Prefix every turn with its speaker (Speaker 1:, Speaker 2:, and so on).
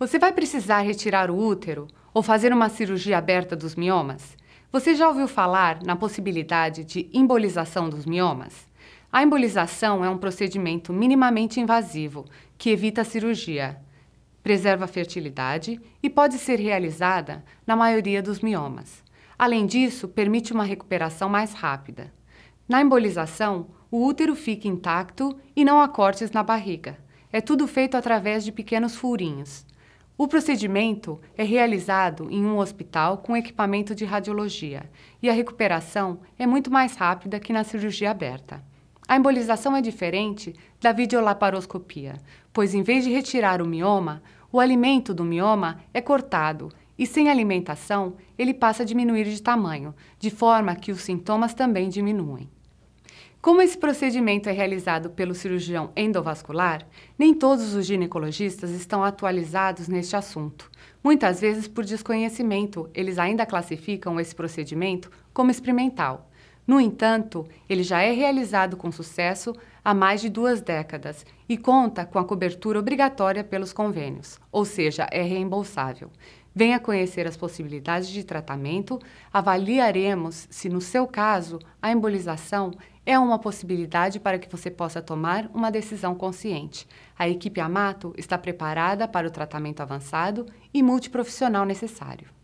Speaker 1: Você vai precisar retirar o útero ou fazer uma cirurgia aberta dos miomas? Você já ouviu falar na possibilidade de embolização dos miomas? A embolização é um procedimento minimamente invasivo que evita a cirurgia, preserva a fertilidade e pode ser realizada na maioria dos miomas. Além disso, permite uma recuperação mais rápida. Na embolização, o útero fica intacto e não há cortes na barriga. É tudo feito através de pequenos furinhos. O procedimento é realizado em um hospital com equipamento de radiologia e a recuperação é muito mais rápida que na cirurgia aberta. A embolização é diferente da videolaparoscopia, pois em vez de retirar o mioma, o alimento do mioma é cortado e sem alimentação ele passa a diminuir de tamanho, de forma que os sintomas também diminuem. Como esse procedimento é realizado pelo cirurgião endovascular, nem todos os ginecologistas estão atualizados neste assunto. Muitas vezes, por desconhecimento, eles ainda classificam esse procedimento como experimental. No entanto, ele já é realizado com sucesso há mais de duas décadas e conta com a cobertura obrigatória pelos convênios, ou seja, é reembolsável. Venha conhecer as possibilidades de tratamento, avaliaremos se, no seu caso, a embolização é uma possibilidade para que você possa tomar uma decisão consciente. A equipe Amato está preparada para o tratamento avançado e multiprofissional necessário.